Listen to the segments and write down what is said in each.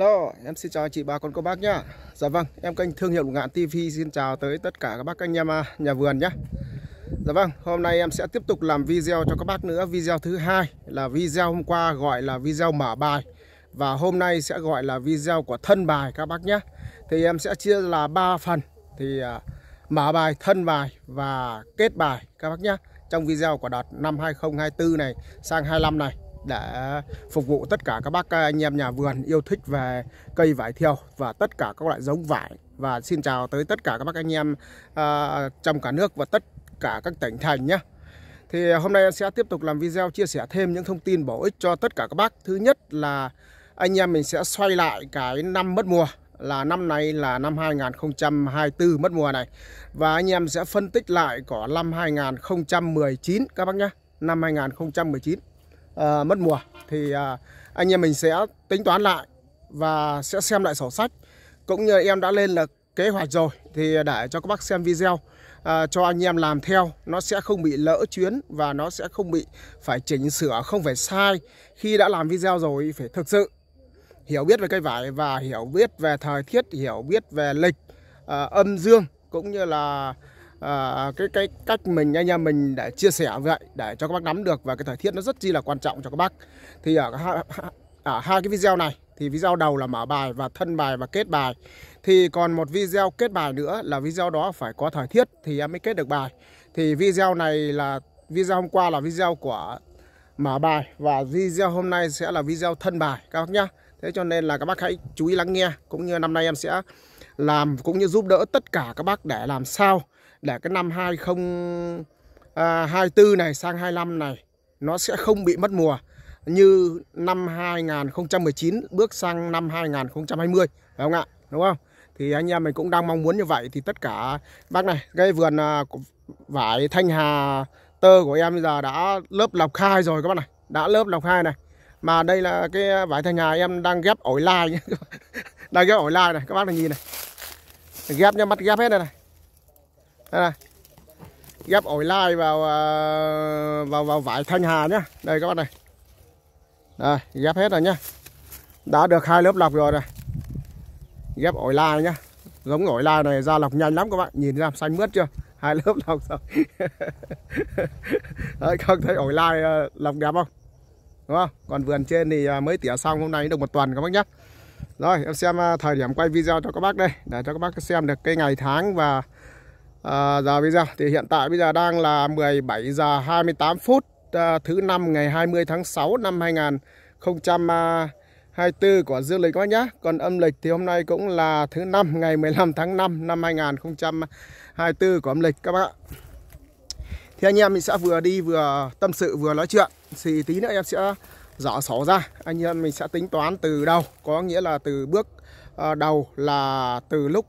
Hello, em xin chào chị bà con cô bác nhá. Dạ vâng, em kênh thương hiệu Ngạn TV xin chào tới tất cả các bác anh em à, nhà vườn nhá. Dạ vâng, hôm nay em sẽ tiếp tục làm video cho các bác nữa. Video thứ hai là video hôm qua gọi là video mở bài và hôm nay sẽ gọi là video của thân bài các bác nhá Thì em sẽ chia là 3 phần thì à, mở bài, thân bài và kết bài các bác nhá Trong video của đợt năm 2024 này sang 25 này để phục vụ tất cả các bác anh em nhà vườn yêu thích về cây vải thiều và tất cả các loại giống vải và xin chào tới tất cả các bác anh em à, trong cả nước và tất cả các tỉnh thành nhé thì hôm nay em sẽ tiếp tục làm video chia sẻ thêm những thông tin bổ ích cho tất cả các bác thứ nhất là anh em mình sẽ xoay lại cái năm mất mùa là năm nay là năm 2024 mất mùa này và anh em sẽ phân tích lại của năm 2019 các bác nhé năm 2019 Ờ, mất mùa thì à, anh em mình sẽ tính toán lại và sẽ xem lại sổ sách cũng như em đã lên là kế hoạch rồi thì để cho các bác xem video à, cho anh em làm theo nó sẽ không bị lỡ chuyến và nó sẽ không bị phải chỉnh sửa không phải sai khi đã làm video rồi phải thực sự hiểu biết về cây vải và hiểu biết về thời tiết hiểu biết về lịch à, âm dương cũng như là à, cái cái cách mình anh em mình để chia sẻ vậy để cho các bác nắm được và cái thời tiết nó rất chi là quan trọng cho các bác thì ở ở, ở hai cái video này thì video đầu là mở bài và thân bài và kết bài thì còn một video kết bài nữa là video đó phải có thời tiết thì em mới kết được bài thì video này là video hôm qua là video của mở bài và video hôm nay sẽ là video thân bài các bác nhá thế cho nên là các bác hãy chú ý lắng nghe cũng như năm nay em sẽ làm cũng như giúp đỡ tất cả các bác để làm sao để cái năm 2024 à, này sang 25 này nó sẽ không bị mất mùa như năm 2019 bước sang năm 2020 phải không ạ? Đúng không? Thì anh em mình cũng đang mong muốn như vậy thì tất cả bác này, cái vườn à, vải Thanh Hà tơ của em bây giờ đã lớp lọc khai rồi các bạn này, đã lớp lọc khai này. Mà đây là cái vải Thanh Hà em đang ghép ổi lai nhé đang ghép ổi lai này, các bác này nhìn này. Ghép nhá, mắt ghép hết này này đây này ghép ổi lai vào à, vào vào vải thanh hà nhá đây các bạn này đây ghép hết rồi nhá đã được hai lớp lọc rồi này ghép ổi lai nhá giống ổi lai này ra lọc nhanh lắm các bạn nhìn ra xanh mướt chưa hai lớp lọc rồi đấy không thấy ổi lai à, lọc đẹp không đúng không còn vườn trên thì à, mới tỉa xong hôm nay được một tuần các bác nhé rồi em xem thời điểm quay video cho các bác đây để cho các bác xem được cái ngày tháng và à, giờ bây giờ thì hiện tại bây giờ đang là 17 giờ 28 phút à, thứ năm ngày 20 tháng 6 năm 2024 của dương lịch các nhá. Còn âm lịch thì hôm nay cũng là thứ năm ngày 15 tháng 5 năm 2024 của âm lịch các bác ạ. Thì anh em mình sẽ vừa đi vừa tâm sự vừa nói chuyện Thì tí nữa em sẽ dở sổ ra Anh em mình sẽ tính toán từ đầu Có nghĩa là từ bước à, đầu là từ lúc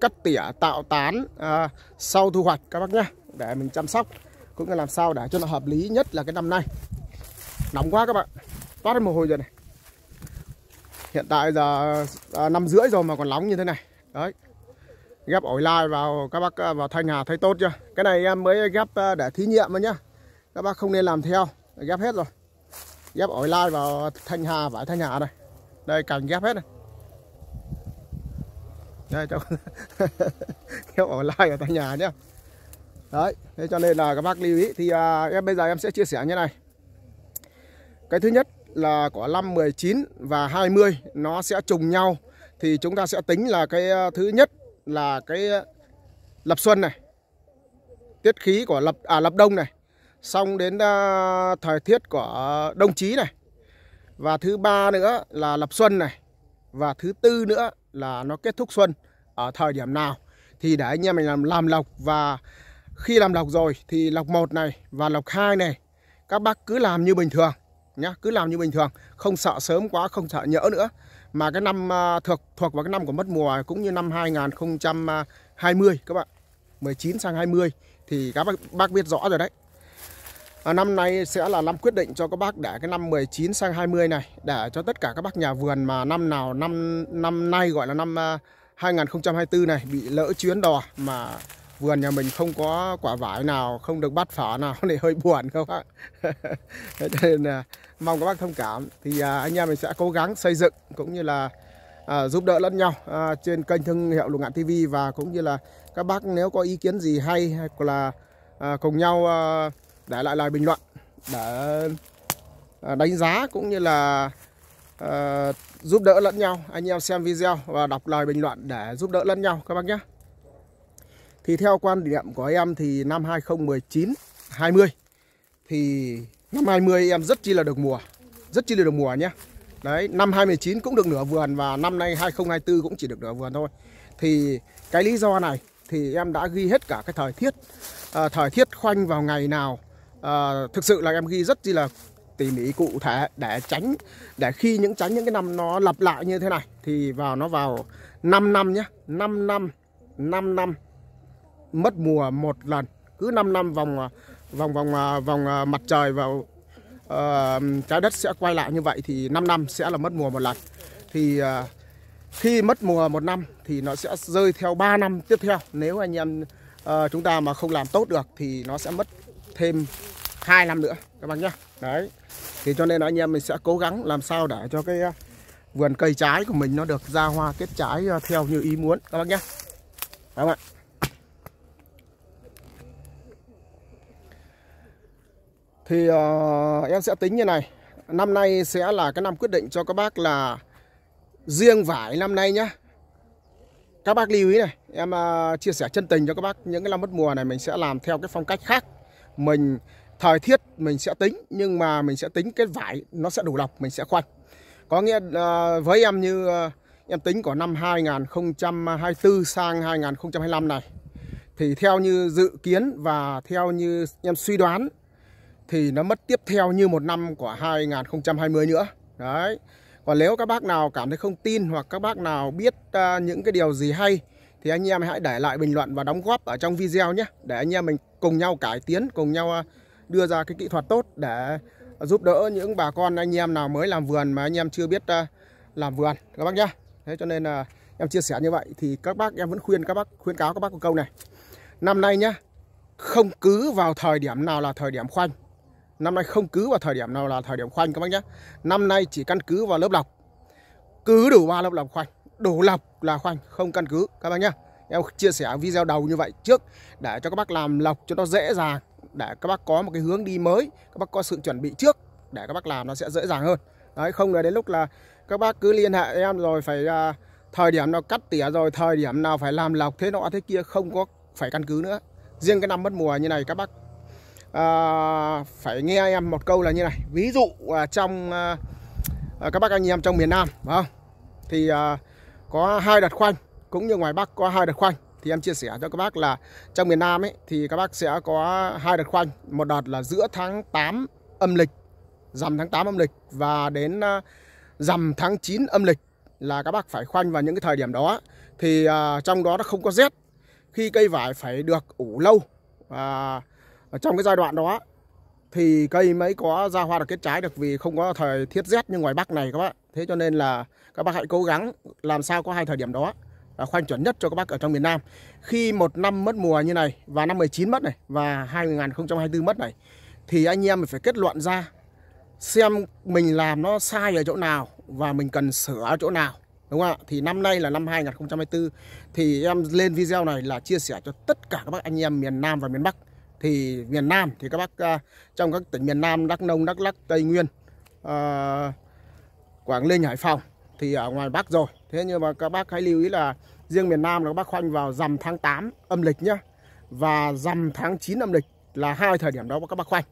cắt tỉa tạo tán à, sau thu hoạch các bác nhé để mình chăm sóc cũng như làm sao để cho nó hợp lý nhất là cái năm nay nóng quá các bạn toát mồ hôi rồi này hiện tại giờ à, năm rưỡi rồi mà còn nóng như thế này đấy ghép ổi lai vào các bác à, vào thanh hà thấy tốt chưa cái này em mới ghép à, để thí nghiệm mà nhá các bác không nên làm theo ghép hết rồi ghép ổi lai vào thanh hà vải thanh hà này đây cành ghép hết này đây cho hiệu online ở tại nhà nhé đấy thế cho nên là các bác lưu ý thì à, em bây giờ em sẽ chia sẻ như này cái thứ nhất là của năm 19 và 20 nó sẽ trùng nhau thì chúng ta sẽ tính là cái à, thứ nhất là cái à, lập xuân này tiết khí của lập à lập đông này xong đến uh, thời tiết của đông chí này và thứ ba nữa là lập xuân này và thứ tư nữa là nó kết thúc xuân ở thời điểm nào thì để anh em mình làm làm lọc và khi làm lọc rồi thì lọc một này và lọc hai này các bác cứ làm như bình thường nhá, cứ làm như bình thường, không sợ sớm quá, không sợ nhỡ nữa. Mà cái năm à, thuộc thuộc vào cái năm của mất mùa cũng như năm 2020 các bạn. 19 sang 20 thì các bác, bác biết rõ rồi đấy. Ờ, năm nay sẽ là năm quyết định cho các bác để cái năm 19 sang 20 này để cho tất cả các bác nhà vườn mà năm nào năm năm nay gọi là năm uh, à, 2024 này bị lỡ chuyến đò mà vườn nhà mình không có quả vải nào không được bắt phở nào thì hơi buồn các bác nên mong các bác thông cảm thì à, anh em mình sẽ cố gắng xây dựng cũng như là à, giúp đỡ lẫn nhau à, trên kênh thương hiệu lục ngạn tv và cũng như là các bác nếu có ý kiến gì hay hoặc là à, cùng nhau à, để lại lời bình luận để à, đánh giá cũng như là à, giúp đỡ lẫn nhau anh em xem video và đọc lời bình luận để giúp đỡ lẫn nhau các bác nhé thì theo quan điểm của em thì năm 2019 20 thì năm 20 em rất chi là được mùa rất chi là được mùa nhé đấy năm 2019 cũng được nửa vườn và năm nay 2024 cũng chỉ được nửa vườn thôi thì cái lý do này thì em đã ghi hết cả cái thời tiết à, thời tiết khoanh vào ngày nào à, thực sự là em ghi rất chi là tỉ mỉ cụ thể để tránh để khi những tránh những cái năm nó lặp lại như thế này thì vào nó vào 5 năm nhé 5 năm 5 năm mất mùa một lần cứ 5 năm vòng vòng vòng vòng ờ, mặt trời vào uh, trái đất sẽ quay lại như vậy thì 5 năm sẽ là mất mùa một lần thì uh, khi mất mùa một năm thì nó sẽ rơi theo 3 năm tiếp theo nếu anh em uh, chúng ta mà không làm tốt được thì nó sẽ mất thêm 2 năm nữa các bác nhá. Đấy. Thì cho nên là anh em mình sẽ cố gắng làm sao để cho cái ờ, vườn cây trái của mình nó được ra hoa kết trái ờ, theo như ý muốn các bác nhá. Các bạn. Thì uh, em sẽ tính như này. Năm nay sẽ là cái năm quyết định cho các bác là riêng vải năm nay nhá. Các bác lưu ý này, em uh, chia sẻ chân tình cho các bác những cái năm mất mùa này mình sẽ làm theo cái phong cách khác. Mình thời tiết mình sẽ tính nhưng mà mình sẽ tính cái vải nó sẽ đủ lọc mình sẽ khoanh có nghĩa à, với em như à, em tính của năm 2024 sang 2025 này thì theo như dự kiến và theo như em suy đoán thì nó mất tiếp theo như một năm của 2020 nữa đấy còn nếu các bác nào cảm thấy không tin hoặc các bác nào biết uh, những cái điều gì hay thì anh em hãy để lại bình luận và đóng góp ở trong video nhé để anh em mình cùng nhau cải tiến cùng nhau uh, đưa ra cái kỹ thuật tốt để giúp đỡ những bà con anh em nào mới làm vườn mà anh em chưa biết à, làm vườn các bác nhá thế cho nên là em chia sẻ như vậy thì các bác em vẫn khuyên các bác khuyên cáo các bác một câu này năm nay nhá không cứ vào thời điểm nào là thời điểm khoanh năm nay không cứ vào thời điểm nào là thời điểm khoanh các bác nhá. năm nay chỉ căn cứ vào lớp lọc cứ đủ ba lớp lọc khoanh đủ lọc là khoanh không căn cứ các bác nhá. em chia sẻ video đầu như vậy trước để cho các bác làm lọc cho nó dễ dàng để các bác có một cái hướng đi mới các bác có sự chuẩn bị trước để các bác làm nó sẽ dễ dàng hơn đấy không là đến lúc là các bác cứ liên hệ em rồi phải à, thời điểm nào cắt tỉa rồi thời điểm nào phải làm lọc thế nọ thế kia không có phải căn cứ nữa riêng cái năm mất mùa như này các bác à, phải nghe em một câu là như này ví dụ à, trong à, à các bác anh em trong miền Nam phải không thì à, có hai đợt khoanh cũng như ngoài Bắc có hai đợt khoanh thì em chia sẻ cho các bác là trong miền Nam ấy thì các bác sẽ có hai đợt khoanh, một đợt là giữa tháng 8 âm lịch, rằm tháng 8 âm lịch và đến rằm à, tháng 9 âm lịch là các bác phải khoanh vào những cái thời điểm đó thì uh, trong đó nó không có rét. Khi cây vải phải được ủ lâu và trong cái giai đoạn đó thì cây mới có ra hoa được kết trái được vì không có thời tiết rét như ngoài Bắc này các bác Thế cho nên là các bác hãy cố gắng làm sao có hai thời điểm đó. À, khoanh chuẩn nhất cho các bác ở trong miền Nam. Khi một năm mất mùa như này và năm 19 mất này và 2024 mất này thì anh em phải kết luận ra xem mình làm nó sai ở chỗ nào và mình cần sửa ở chỗ nào. Đúng không ạ? Thì năm nay là năm 2024 thì em lên video này là chia sẻ cho tất cả các bác anh em miền Nam và miền Bắc. Thì miền Nam thì các bác à, trong các tỉnh miền Nam Đắk Nông, Đắk Lắk, Tây Nguyên, uh, Quảng Ninh, Hải Phòng thì ở ngoài Bắc rồi Thế nhưng mà các bác hãy lưu ý là riêng miền Nam là các bác khoanh vào rằm tháng 8 âm lịch nhá. Và rằm tháng 9 âm lịch là hai thời điểm đó các bác khoanh.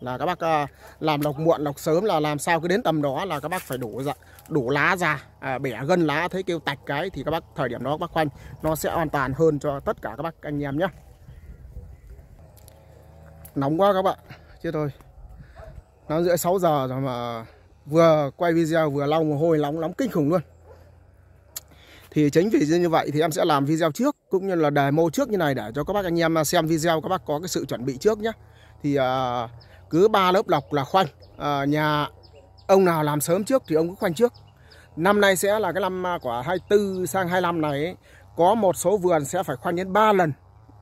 Là các bác à, làm lọc muộn lọc sớm là làm sao cứ đến tầm đó là các bác phải đổ ra đổ lá ra, à, bẻ gân lá thấy kêu tạch cái thì các bác thời điểm đó các bác khoanh nó sẽ an toàn hơn cho tất cả các bác anh em nhé nóng quá các bạn chết thôi nó rưỡi 6 giờ rồi mà vừa quay video vừa lau mồ hôi nóng nóng kinh khủng luôn thì chính vì như vậy thì em sẽ làm video trước cũng như là mô trước như này để cho các bác anh em xem video các bác có cái sự chuẩn bị trước nhé thì à, cứ ba lớp lọc là khoanh à, nhà ông nào làm sớm trước thì ông cứ khoanh trước năm nay sẽ là cái năm à, của 24 sang 25 này ấy, có một số vườn sẽ phải khoanh đến 3 lần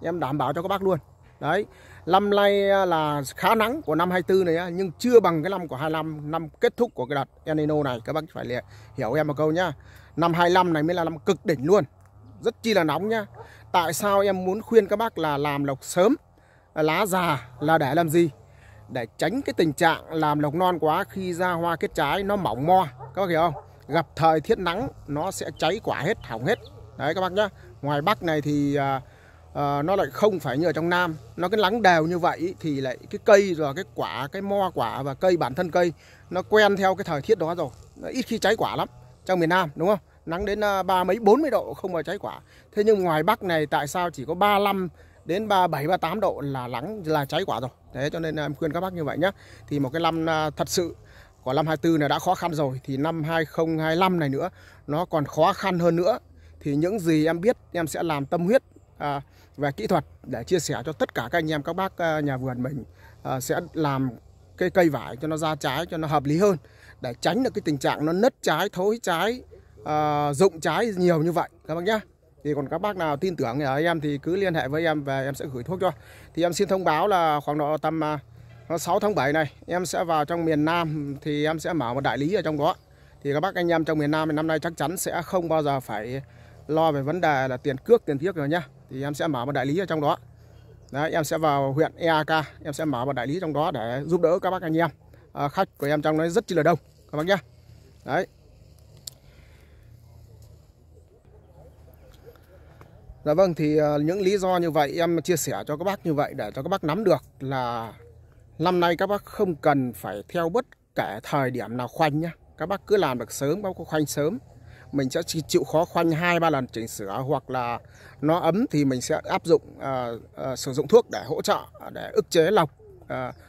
em đảm bảo cho các bác luôn đấy năm nay là khá nắng của năm 24 này nhưng chưa bằng cái năm của 25 năm kết thúc của cái đợt El Nino này các bác phải hiểu em một câu nhá năm 25 này mới là năm cực đỉnh luôn rất chi là nóng nhá tại sao em muốn khuyên các bác là làm lộc sớm lá già là để làm gì để tránh cái tình trạng làm lộc non quá khi ra hoa kết trái nó mỏng mo các bác hiểu không gặp thời thiết nắng nó sẽ cháy quả hết hỏng hết đấy các bác nhá ngoài bắc này thì à, à, nó lại không phải như ở trong nam nó cái nắng đều như vậy thì lại cái cây rồi cái quả cái mo quả và cây bản thân cây nó quen theo cái thời tiết đó rồi nó ít khi cháy quả lắm trong miền Nam đúng không? Nắng đến à, ba mấy 40 độ không bao cháy quả. Thế nhưng ngoài Bắc này tại sao chỉ có 35 đến 37 38 độ là nắng là cháy quả rồi. Thế cho nên em khuyên các bác như vậy nhé. Thì một cái năm à, thật sự của năm 24 này đã khó khăn rồi thì năm 2025 này nữa nó còn khó khăn hơn nữa. Thì những gì em biết em sẽ làm tâm huyết à, về kỹ thuật để chia sẻ cho tất cả các anh em các bác à, nhà vườn mình à, sẽ làm cái cây vải cho nó ra trái cho nó hợp lý hơn để tránh được cái tình trạng nó nứt trái thối trái à, rụng trái nhiều như vậy các bác nhá thì còn các bác nào tin tưởng ở em thì cứ liên hệ với em và em sẽ gửi thuốc cho thì em xin thông báo là khoảng độ tầm ờ, nó 6 tháng 7 này em sẽ vào trong miền Nam thì em sẽ mở một đại lý ở trong đó thì các bác anh em trong miền Nam thì năm nay chắc chắn sẽ không bao giờ phải lo về vấn đề là tiền cước tiền thiết rồi nhá thì em sẽ mở một đại lý ở trong đó Đấy, em sẽ vào huyện EAK em sẽ mở một đại lý trong đó để giúp đỡ các bác anh em à, khách của em trong đó rất chi là đông các bác nhá đấy Dạ vâng thì à, những lý do như vậy em chia sẻ cho các bác như vậy để cho các bác nắm được là năm nay các bác không cần phải theo bất kể thời điểm nào khoanh nhá. Các bác cứ làm được sớm, các bác khoanh sớm. Mình sẽ chịu khó khoanh hai ba lần chỉnh sửa hoặc là nó ấm thì mình sẽ áp dụng uh, uh, sử dụng thuốc để hỗ trợ để ức chế lọc uh,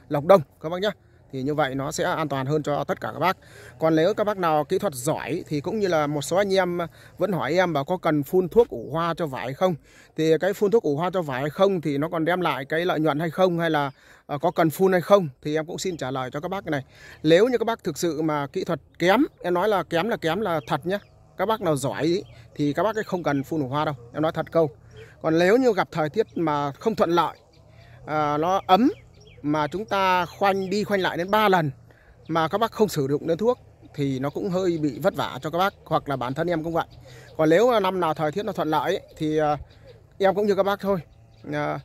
lọc đông các bác nhé thì như vậy nó sẽ an toàn hơn cho tất cả các bác còn nếu các bác nào kỹ thuật giỏi thì cũng như là một số anh em vẫn hỏi em bảo có cần phun thuốc ủ hoa cho vải không thì cái phun thuốc ủ hoa cho vải hay không thì nó còn đem lại cái lợi nhuận hay không hay là ờ, có cần phun hay không thì em cũng xin trả lời cho các bác này nếu như các bác thực sự mà kỹ thuật kém em nói là kém là kém là thật nhé các bác nào giỏi ý, thì các bác ấy không cần phun ủ hoa đâu em nói thật câu còn nếu như gặp thời tiết mà không thuận lợi à, nó ấm mà chúng ta khoanh đi khoanh lại đến 3 lần mà các bác không sử dụng đơn thuốc thì nó cũng hơi bị vất vả cho các bác hoặc là bản thân em cũng vậy. Còn nếu năm nào thời tiết nó thuận lợi thì ờ, em cũng như các bác thôi. Ờ,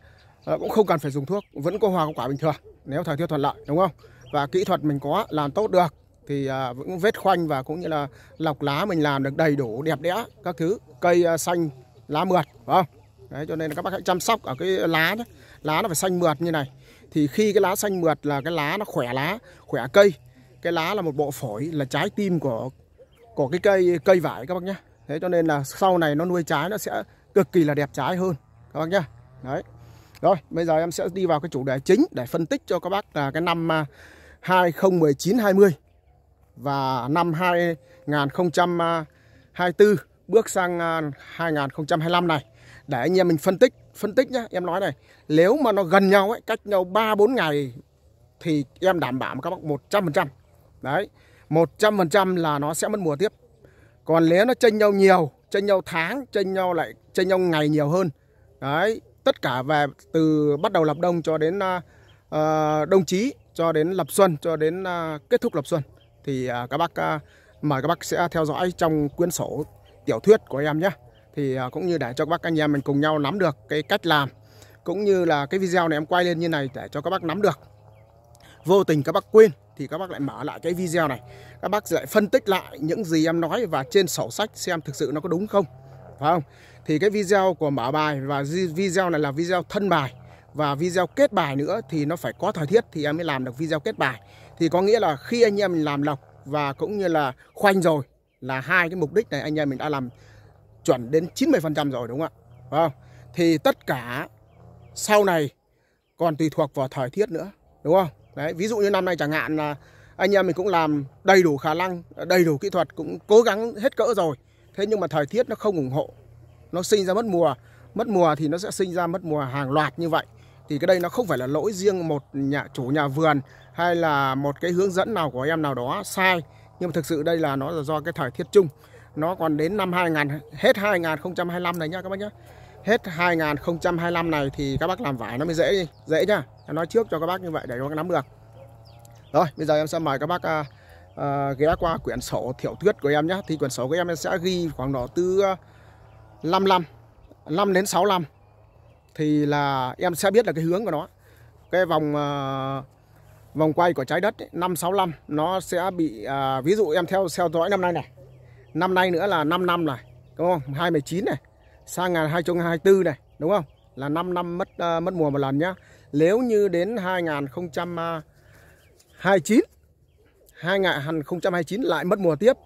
ờ, cũng không cần phải dùng thuốc, vẫn có hoa có quả bình thường nếu thời tiết thuận lợi đúng không? Và kỹ thuật mình có làm tốt được thì vẫn vết khoanh và cũng như là lọc lá mình làm được đầy đủ đẹp đẽ các thứ cây xanh lá mượt phải không? Đấy, cho nên các bác hãy chăm sóc ở cái lá nhé. Lá nó phải xanh mượt như này. Thì khi cái lá xanh mượt là cái lá nó khỏe lá, khỏe cây. Cái lá là một bộ phổi, là trái tim của của cái cây cây vải các bác nhé. Thế cho nên là sau này nó nuôi trái nó sẽ cực kỳ là đẹp trái hơn các bác nhé. Đấy. Rồi, bây giờ em sẽ đi vào cái chủ đề chính để phân tích cho các bác là cái năm 2019 à, 20 và năm 2024 à, bước sang 2025 à, này để anh em mình phân tích phân tích nhá em nói này nếu mà nó gần nhau ấy cách nhau 3 4 ngày thì em đảm bảo các bác 100% đấy 100% là nó sẽ mất mùa tiếp còn nếu nó chênh nhau nhiều chênh nhau tháng chênh nhau lại chênh nhau ngày nhiều hơn đấy tất cả về từ bắt đầu lập đông cho đến uh, à, đồng ờ, chí cho đến lập xuân cho đến uh, kết thúc lập xuân thì uh, các bác uh, mời các bác sẽ theo dõi trong quyển sổ tiểu thuyết của em nhé thì à, cũng như để cho các bác anh em mình cùng nhau nắm được cái cách làm cũng như là cái video này em quay lên như này để cho các bác nắm được vô tình các bác quên thì các bác lại mở lại cái video này các bác lại phân tích lại những gì em nói và trên sổ sách xem thực sự nó có đúng không phải không thì cái video của mở bài và video này là video thân bài và video kết bài nữa thì nó phải có thời thiết thì em mới làm được video kết bài thì có nghĩa là khi anh em mình làm lọc và cũng như là khoanh rồi là hai cái mục đích này anh em mình đã làm chuẩn đến 90% rồi đúng không ạ? Phải Thì tất cả sau này còn tùy thuộc vào thời tiết nữa, đúng không? Đấy, ví dụ như năm nay chẳng hạn là anh em mình cũng làm đầy đủ khả năng, đầy đủ kỹ thuật cũng cố gắng hết cỡ rồi. Thế nhưng mà thời tiết nó không ủng hộ. Nó sinh ra mất mùa, mất mùa thì nó sẽ sinh ra mất mùa hàng loạt như vậy. Thì cái đây nó không phải là lỗi riêng một nhà chủ nhà vườn hay là một cái hướng dẫn nào của em nào đó sai, nhưng mà thực sự đây là nó là do cái thời tiết chung nó còn đến năm 2000 hết 2025 này nhá các bác nhá hết 2025 này thì các bác làm vải nó mới dễ đi dễ nhá em nói trước cho các bác như vậy để các bác nắm được rồi bây giờ em sẽ mời các bác à, à, ghé qua quyển sổ thiểu thuyết của em nhé thì quyển sổ của em, em sẽ ghi khoảng độ từ 55 5 đến 65 thì là em sẽ biết là cái hướng của nó cái vòng à, vòng quay của trái đất ấy, 565 nó sẽ bị à, ví dụ em theo theo dõi năm nay này năm nay nữa là 5 năm này đúng không 2019 này sang ngày 2024 này đúng không là 5 năm mất uh, mất mùa một lần nhá nếu như đến 2029 2029 à, lại mất mùa tiếp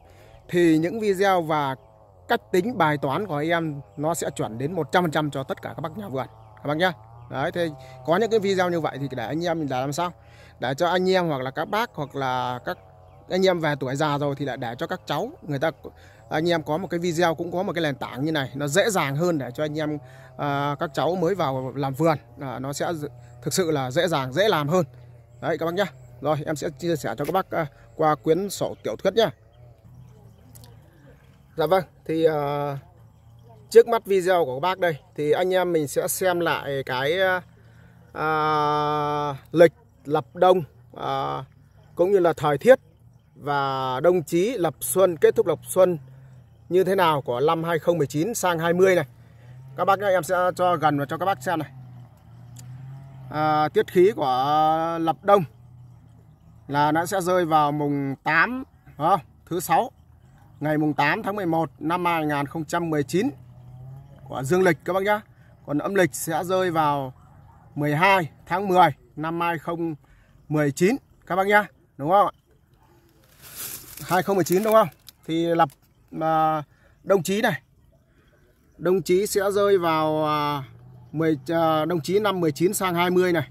thì những video và cách tính bài toán của em nó sẽ chuẩn đến 100% cho tất cả các bác nhà vườn các bác nhá đấy thì có những cái video như vậy thì để anh em mình là làm sao để cho anh em hoặc là các bác hoặc là các anh em về tuổi già rồi thì lại để cho các cháu người ta anh em có một cái video cũng có một cái nền tảng như này nó dễ dàng hơn để cho anh em à, các cháu mới vào làm vườn à, nó sẽ thực sự là dễ dàng dễ làm hơn đấy các bác nhá rồi em sẽ chia sẻ cho các bác à, qua quyển sổ tiểu thuyết nhá dạ vâng thì à, trước mắt video của các bác đây thì anh em mình sẽ xem lại cái à, à lịch lập đông à, cũng như là thời tiết và đồng chí Lập Xuân kết thúc Lập Xuân như thế nào của năm 2019 sang 20 này. Các bác nhá, em sẽ cho gần và cho các bác xem này. À, tiết khí của Lập Đông là nó sẽ rơi vào mùng 8 không? thứ 6 ngày mùng 8 tháng 11 năm 2019 của dương lịch các bác nhá. Còn âm lịch sẽ rơi vào 12 tháng 10 năm 2019 các bác nhá. Đúng không ạ? 2019 đúng không? Thì lập à, đồng chí này. Đồng chí sẽ rơi vào à, 10 à, đồng chí năm 19 sang 20 này.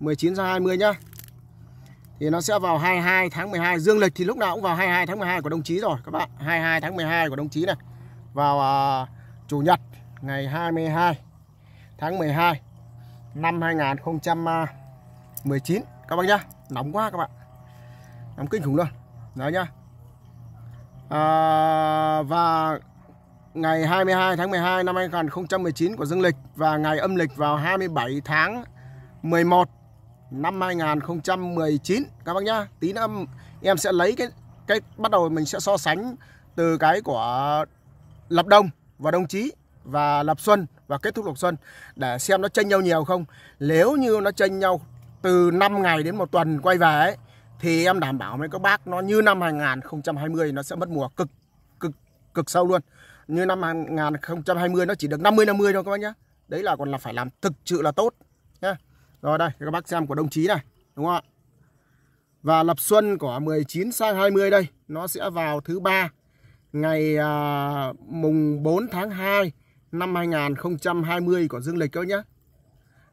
19 sang 20 nhá. Thì nó sẽ vào 22 tháng 12 dương lịch thì lúc nào cũng vào 22 tháng 12 của đồng chí rồi các bạn. 22 tháng 12 của đồng chí này. Vào à, chủ nhật ngày 22 tháng 12 năm 2019 các bác nhá. Nóng quá các bạn. Nóng kinh khủng luôn. Đó nhá. À, và ngày 22 tháng 12 năm 2019 của dương lịch và ngày âm lịch vào 27 tháng 11 năm 2019 các bác nhá. Tí nữa em sẽ lấy cái cái bắt đầu mình sẽ so sánh từ cái của Lập Đông và Đồng Chí và Lập Xuân và kết thúc Lập Xuân để xem nó chênh nhau nhiều không. Nếu như nó chênh nhau từ 5 ngày đến một tuần quay về ấy thì em đảm bảo với các bác nó như năm 2020 nó sẽ mất mùa cực cực cực sâu luôn. Như năm 2020 nó chỉ được 50 50 thôi các bác nhá. Đấy là còn là phải làm thực sự là tốt nhá. Rồi đây các bác xem của đồng chí này, đúng không ạ? Và lập xuân của 19 sang 20 đây, nó sẽ vào thứ ba ngày à, mùng 4 tháng 2 năm 2020 của dương lịch các nhé.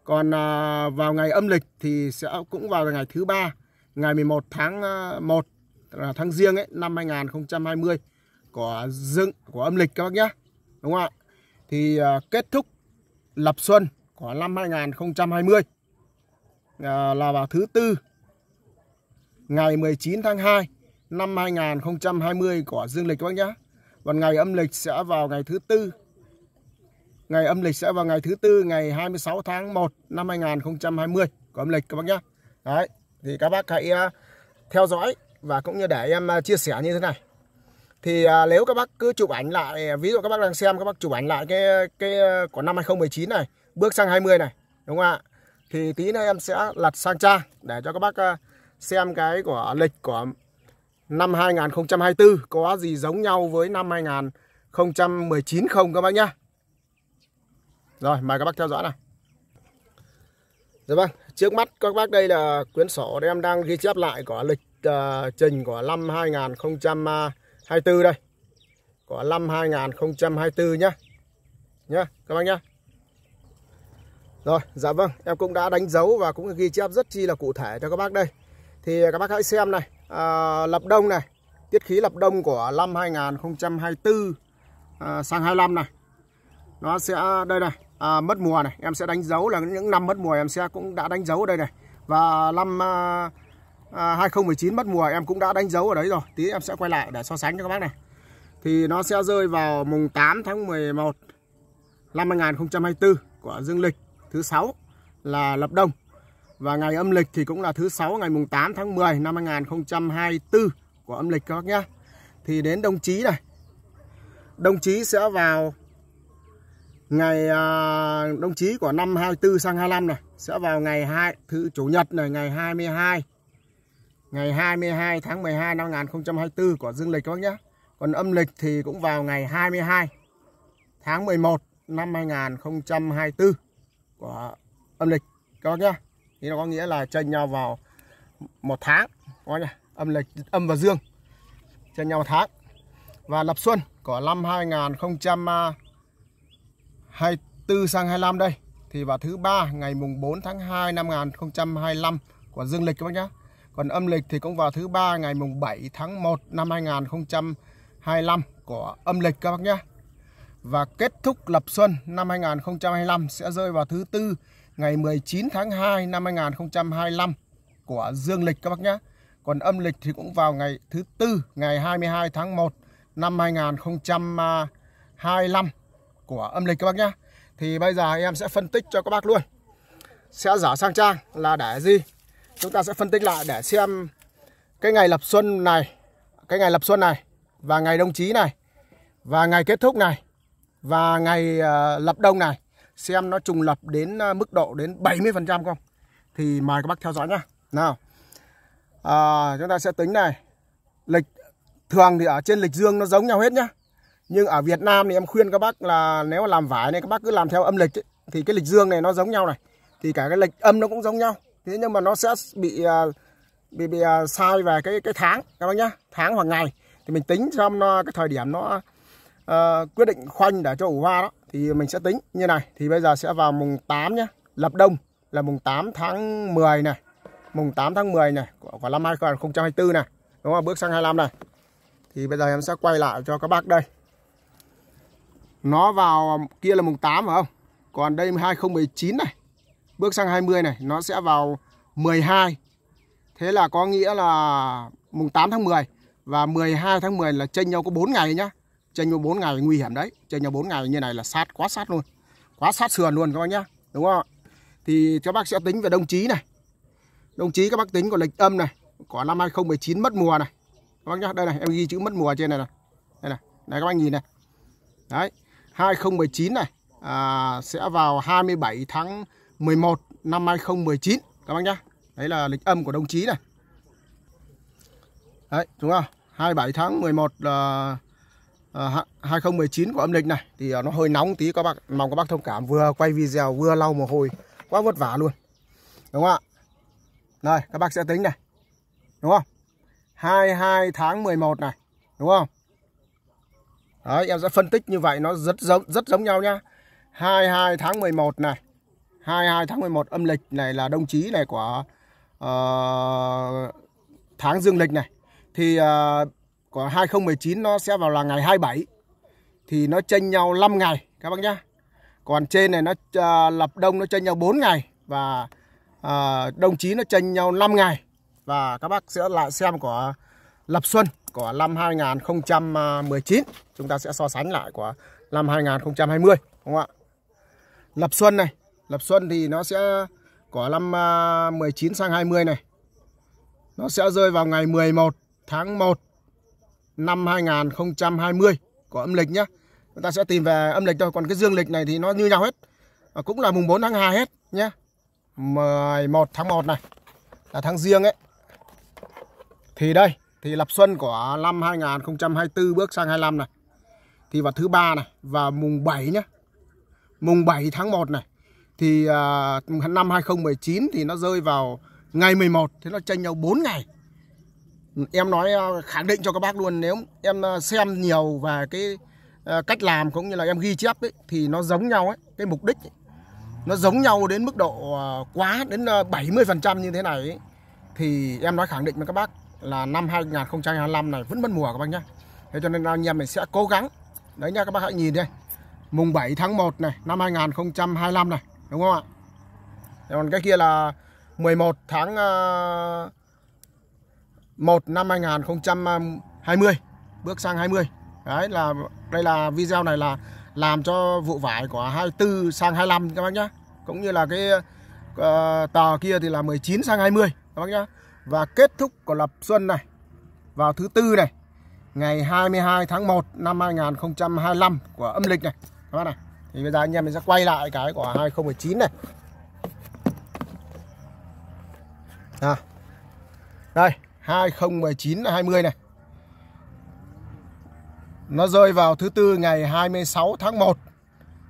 Còn à, vào ngày âm lịch thì sẽ cũng vào ngày thứ ba ngày 11 tháng 1 ờ, là tháng riêng ấy năm 2020 của dựng của âm lịch các bác nhá. Đúng không ạ? Thì uh, kết thúc lập xuân của năm 2020 uh, ờ, là vào thứ tư ngày 19 tháng 2 năm 2020 của dương lịch các bác nhá. Còn ngày âm lịch sẽ vào ngày thứ tư Ngày âm lịch sẽ vào ngày thứ tư ngày 26 tháng 1 năm 2020 của âm lịch các bác nhá. Đấy thì các bác hãy à, theo dõi và cũng như để em à, chia sẻ như thế này thì à, nếu các bác cứ chụp ảnh lại ví dụ các bác đang xem các bác chụp ảnh lại cái cái của năm 2019 này bước sang 20 này đúng không ạ thì tí nữa em sẽ lật sang trang để cho các bác xem cái của lịch của năm 2024 có gì giống nhau với năm 2019 không các bác nhá rồi mời các bác theo dõi này dạ vâng Trước mắt các bác đây là quyển sổ em đang ghi chép lại của lịch uh, trình của năm 2024 đây. Của năm 2024 nhá. Nhá, các bác nhá. Rồi, dạ vâng, em cũng đã đánh dấu và cũng ghi chép rất chi là cụ thể cho các bác đây. Thì các bác hãy xem này, à, lập đông này, tiết khí lập đông của năm 2024 à, ờ, sang 25 này. Nó sẽ đây này, à, mất mùa này em sẽ đánh dấu là những năm mất mùa em sẽ cũng đã đánh dấu ở đây này và năm à, à, 2019 mất mùa em cũng đã đánh dấu ở đấy rồi tí em sẽ quay lại để so sánh cho các bác này thì nó sẽ rơi vào mùng 8 tháng 11 năm 2024 của dương lịch thứ sáu là lập đông và ngày âm lịch thì cũng là thứ sáu ngày mùng 8 tháng 10 năm 2024 của âm lịch các bác nhá thì đến đồng chí này đồng chí sẽ vào ngày à, đồng chí của năm 24 sang 25 này sẽ vào ngày 2 thứ chủ nhật này ngày 22 ngày 22 tháng 12 năm 2024 của dương lịch các bác nhé còn âm lịch thì cũng vào ngày 22 tháng 11 năm 2024 của âm lịch các bác nhé thì nó có nghĩa là chênh nhau vào một tháng có nhá âm lịch âm và dương chênh nhau một tháng và lập xuân của năm 2024 24 sang 25 đây thì vào thứ ba ngày mùng 4 tháng 2 năm 2025 của dương lịch các bác nhá. Còn âm lịch thì cũng vào thứ ba ngày mùng 7 tháng 1 năm 2025 của âm lịch các bác nhá. Và kết thúc lập xuân năm 2025 sẽ rơi vào thứ tư ngày 19 tháng 2 năm 2025 của dương lịch các bác nhá. Còn âm lịch thì cũng vào ngày thứ tư ngày 22 tháng 1 năm 2025 của âm lịch các bác nhá Thì bây giờ em sẽ phân tích cho các bác luôn Sẽ giả sang trang là để gì Chúng ta sẽ phân tích lại để xem Cái ngày lập xuân này Cái ngày lập xuân này Và ngày đồng chí này Và ngày kết thúc này Và ngày ờ, lập đông này Xem nó trùng lập đến ờ, mức độ đến 70% không Thì mời các bác theo dõi nhá Nào à, Chúng ta sẽ tính này Lịch thường thì ở trên lịch dương nó giống nhau hết nhá nhưng ở Việt Nam thì em khuyên các bác là nếu mà làm vải này các bác cứ làm theo âm lịch ấy, thì cái lịch dương này nó giống nhau này thì cả cái lịch âm nó cũng giống nhau thế nhưng mà nó sẽ bị à, bị bị à, sai về cái cái tháng các bác nhá tháng hoặc ngày thì mình tính trong à, cái thời điểm nó uh, quyết định khoanh để cho ủ hoa đó thì mình sẽ tính như này thì bây giờ sẽ vào mùng 8 nhá lập đông là mùng 8 tháng 10 này mùng 8 tháng 10 này của, của năm 2024 này đúng không bước sang 25 này thì bây giờ em sẽ quay lại cho các bác đây nó vào um, kia là mùng 8 phải không? Còn đây 2019 này. Bước sang 20 này nó sẽ vào 12. Thế là có nghĩa là mùng 8 tháng 10 và 12 tháng 10 là chênh nhau có 4 ngày nhá. Chênh nhau 4 ngày nguy hiểm đấy. Chênh nhau 4 ngày như này là sát quá sát luôn. Quá sát sườn luôn các bác nhá. Đúng không? Thì các bác sẽ tính về đồng chí này. Đồng chí các bác tính của lịch âm này, của năm 2019 mất mùa này. Các bác nhá, đây này, em ghi chữ mất mùa trên này này. Đây này, này các bác nhìn này. Đấy, 2019 này à, sẽ vào 27 tháng 11 năm 2019 các bác nhá. Đấy là lịch âm của đồng chí này. Đấy, đúng không? 27 tháng 11 là à, 2019 à, của âm lịch này thì à, nó hơi nóng tí các bác, mong các bác thông cảm vừa quay video vừa lau mồ hôi quá vất vả luôn. Đúng không ạ? Rồi, các bác sẽ tính này. Đúng không? 22 tháng 11 này, đúng không? Đấy, em sẽ phân tích như vậy nó rất giống rất giống nhau nhá. 22 tháng 11 này. 22 tháng 11 âm lịch này là đồng chí này của uh, tháng dương lịch này. Thì uh, của 2019 nó sẽ vào là ngày 27. Thì nó chênh nhau 5 ngày các bác nhá. Còn trên này nó uh, lập đông nó chênh nhau 4 ngày và uh, đồng chí nó chênh nhau 5 ngày. Và các bác sẽ lại xem của lập xuân của năm 2019 chúng ta sẽ so sánh lại của năm 2020 không ạ lập xuân này lập xuân thì nó sẽ của năm 19 à, sang 20 này nó sẽ rơi vào ngày 11 tháng 1 năm 2020 của âm lịch nhé chúng ta sẽ tìm về âm lịch thôi còn cái dương lịch này thì nó như nhau hết à, cũng là mùng 4 tháng 2 hết nhé 11 tháng 1 này là tháng riêng ấy thì đây thì lập xuân của năm 2024 bước sang 25 này thì vào thứ ba này và mùng 7 nhé mùng 7 tháng 1 này thì uh, năm 2019 thì nó rơi vào ngày 11 thế nó chênh nhau 4 ngày em nói uh, khẳng định cho các bác luôn nếu em à, xem nhiều về cái uh, cách làm cũng như là em ghi chép ấy, thì nó giống nhau ấy cái mục đích ấy, nó giống nhau đến mức độ uh, quá đến uh, 70 phần trăm như thế này ấy, thì em nói khẳng định với các bác là năm 2025 này vẫn mất mùa các bác nhé. thế cho nên anh em mình sẽ cố gắng đấy nha các bác hãy nhìn đây mùng 7 tháng 1 này năm 2025 này đúng không ạ còn cái kia là 11 tháng 1 ờ, năm 2020 bước sang 20 đấy là đây là video này là làm cho vụ vải của 24 sang 25 các bác nhé. cũng như là cái uh, tờ kia thì là 19 sang 20 các bác nhé và kết thúc của lập xuân này vào thứ tư này ngày 22 tháng 1 năm 2025 của âm lịch này các bác này thì bây giờ anh em mình sẽ quay lại cái của 2019 này à. đây 2019 20 này nó rơi vào thứ tư ngày 26 tháng 1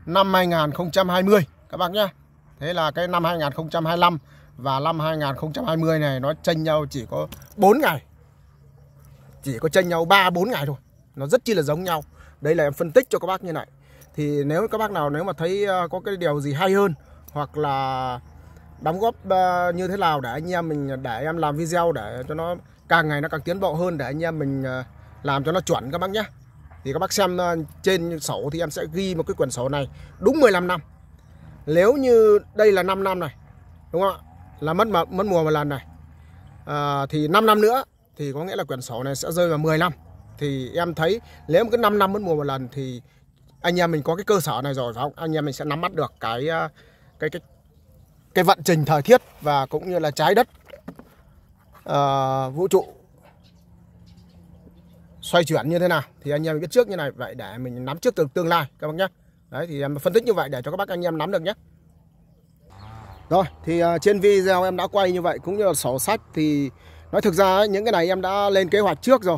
năm 2020 các bác nhé thế là cái năm 2025 và năm 2020 này nó tranh nhau chỉ có 4 ngày chỉ có tranh nhau 3 4 ngày thôi nó rất chi là giống nhau đây là em phân tích cho các bác như này thì nếu các bác nào nếu mà thấy ờ, có cái điều gì hay hơn hoặc là đóng góp ờ, như thế nào để anh em mình để em làm video để cho nó càng ngày nó càng tiến bộ hơn để anh em mình ờ, làm cho nó chuẩn các bác nhé thì các bác xem trên sổ thì em sẽ ghi một cái quyển sổ này đúng 15 năm nếu như đây là 5 năm này đúng không ạ là mất mà mất mùa một lần này à, thì 5 năm nữa thì có nghĩa là quyển sổ này sẽ rơi vào 10 năm thì em thấy nếu cứ 5 năm mất mùa một lần thì anh em mình có cái cơ sở này rồi phải không anh em mình sẽ nắm bắt được cái à, cái cái cái vận trình thời tiết và cũng như là trái đất uh, vũ trụ xoay chuyển như thế nào thì anh em biết trước như này vậy để mình nắm trước từ tương lai các bác nhé đấy thì em phân tích như vậy để cho các bác anh em nắm được nhé rồi thì uh, trên video em đã quay như vậy cũng như là sổ sách thì nói thực ra ấy, những cái này em đã lên kế hoạch trước rồi.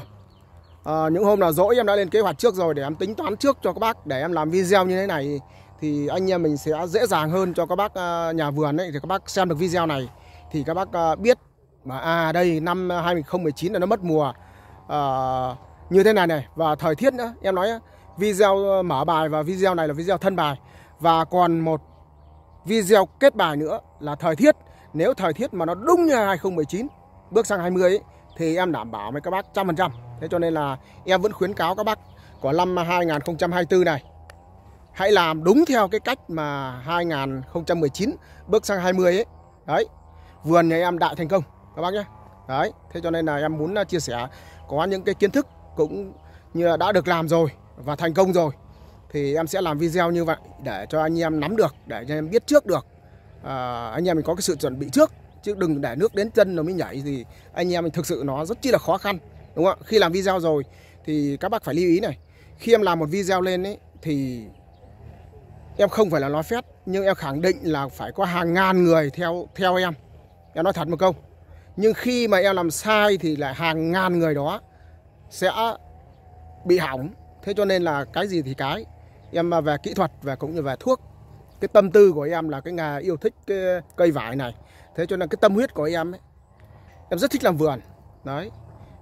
À, những hôm nào rỗi em đã lên kế hoạch trước rồi để em tính toán trước cho các bác để em làm video như thế này thì anh em mình sẽ dễ dàng hơn cho các bác uh, nhà vườn ấy thì các bác xem được video này thì các bác uh, biết mà à đây năm 2019 là nó mất mùa uh, như thế này này và thời tiết nữa em nói video mở bài và video này là video thân bài và còn một video kết bài nữa là thời tiết. Nếu thời tiết mà nó đúng như 2019 bước sang 20 ấy, thì em đảm bảo với các bác trăm phần trăm. Thế cho nên là em vẫn khuyến cáo các bác của năm 2024 này hãy làm đúng theo cái cách mà 2019 bước sang 20 ấy. Đấy. Vườn nhà em đại thành công các bác nhé. Đấy, thế cho nên là em muốn à, chia sẻ có những cái kiến thức cũng như là đã được làm rồi và thành công rồi thì em sẽ làm video như vậy để cho anh em nắm được để cho em biết trước được à, anh em mình có cái sự chuẩn bị trước chứ đừng để nước đến chân rồi mới nhảy thì anh em mình thực sự nó rất chi là khó khăn đúng không ạ khi làm video rồi thì các bác phải lưu ý này khi em làm một video lên ấy thì em không phải là nói phép nhưng em khẳng định là phải có hàng ngàn người theo theo em em nói thật một câu nhưng khi mà em làm sai thì lại hàng ngàn người đó sẽ bị hỏng thế cho nên là cái gì thì cái em à, về kỹ thuật và cũng như về thuốc cái tâm tư của em là cái nghề yêu thích cái cây vải này thế cho nên cái tâm huyết của em ấy, em rất thích làm vườn đấy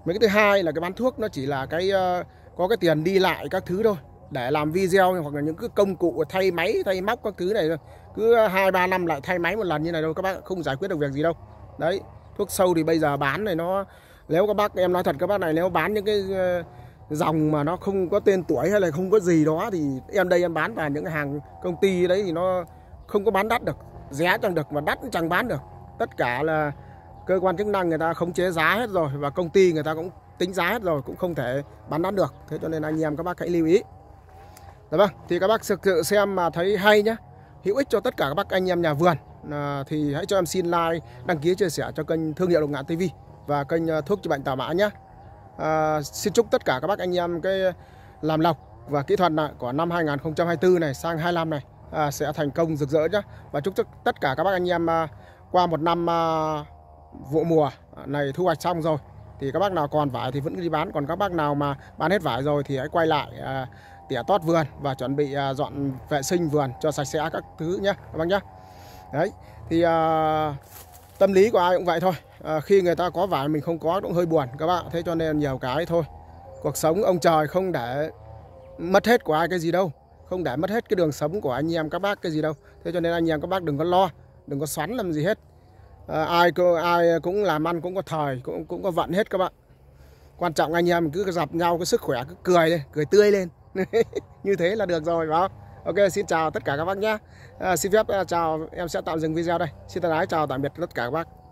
mấy cái thứ hai là cái bán thuốc nó chỉ là cái ờ, có cái tiền đi lại các thứ thôi để làm video hoặc là những cái công cụ thay máy thay móc các thứ này thôi cứ ờ, hai ba năm lại thay máy một lần như này đâu các bác không giải quyết được việc gì đâu đấy thuốc sâu thì bây giờ bán này nó nếu các bác em nói thật các bác này nếu bán những cái ờ, dòng mà nó không có tên tuổi hay là không có gì đó thì em đây em bán vào những hàng công ty đấy thì nó không có bán đắt được giá chẳng được mà đắt cũng chẳng bán được tất cả là cơ quan chức năng người ta khống chế giá hết rồi và công ty người ta cũng tính giá hết rồi cũng không thể bán đắt được thế cho nên anh em các bác hãy lưu ý Đấy dạ vâng, thì các bác thực sự xem mà thấy hay nhé Hữu ích cho tất cả các bác anh em nhà vườn à, Thì hãy cho em xin like, đăng ký, chia sẻ cho kênh Thương hiệu Lục Ngạn TV Và kênh à, Thuốc chữa bệnh Tà Mã nhé À, xin chúc tất cả các bác anh em cái làm lọc và kỹ thuật này của năm 2024 này sang 25 này à, sẽ thành công rực rỡ nhé và chúc tất cả các bác anh em à, qua một năm à, vụ mùa này thu hoạch xong rồi thì các bác nào còn vải thì vẫn đi bán còn các bác nào mà bán hết vải rồi thì hãy quay lại à, tỉa tót vườn và chuẩn bị à, dọn vệ sinh vườn cho sạch sẽ các thứ nhé các bác nhé đấy thì à, tâm lý của ai cũng vậy thôi à, khi người ta có vải mình không có cũng hơi buồn các bạn thế cho nên nhiều cái thôi cuộc sống ông trời không để mất hết của ai cái gì đâu không để mất hết cái đường sống của anh em các bác cái gì đâu thế cho nên anh em các bác đừng có lo đừng có xoắn làm gì hết à, ai ai cũng làm ăn cũng có thời cũng cũng có vận hết các bạn quan trọng anh em cứ gặp nhau cái sức khỏe cứ cười lên cười tươi lên như thế là được rồi phải không ok xin chào tất cả các bác nhé à, xin phép à, chào em sẽ tạm dừng video đây xin thân ái chào tạm biệt tất cả các bác